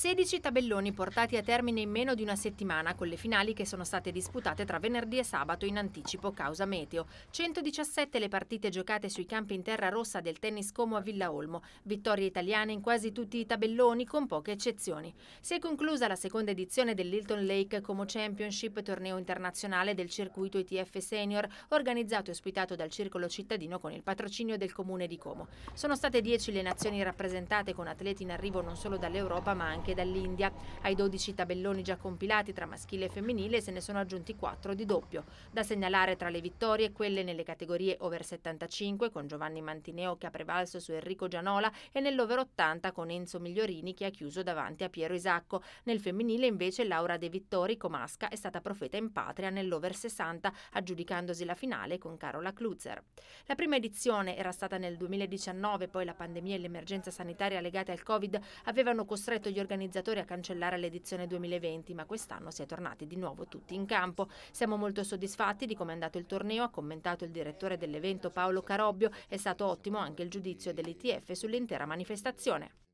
16 tabelloni portati a termine in meno di una settimana con le finali che sono state disputate tra venerdì e sabato in anticipo causa meteo. 117 le partite giocate sui campi in terra rossa del tennis Como a Villa Olmo, vittorie italiane in quasi tutti i tabelloni con poche eccezioni. Si è conclusa la seconda edizione dell'Hilton Lake Como Championship, torneo internazionale del circuito ITF Senior, organizzato e ospitato dal Circolo Cittadino con il patrocinio del Comune di Como. Sono state 10 le nazioni rappresentate con atleti in arrivo non solo dall'Europa ma anche anche dall'India. Ai 12 tabelloni già compilati tra maschile e femminile se ne sono aggiunti 4 di doppio. Da segnalare tra le vittorie quelle nelle categorie over 75 con Giovanni Mantineo che ha prevalso su Enrico Gianola e nell'over 80 con Enzo Migliorini che ha chiuso davanti a Piero Isacco. Nel femminile invece Laura De Vittori Comasca è stata profeta in patria nell'over 60 aggiudicandosi la finale con Carola Kluzer. La prima edizione era stata nel 2019, poi la pandemia e l'emergenza sanitaria legate al Covid avevano costretto gli organizzatori organizzatori a cancellare l'edizione 2020, ma quest'anno si è tornati di nuovo tutti in campo. Siamo molto soddisfatti di come è andato il torneo, ha commentato il direttore dell'evento Paolo Carobbio. È stato ottimo anche il giudizio dell'ITF sull'intera manifestazione.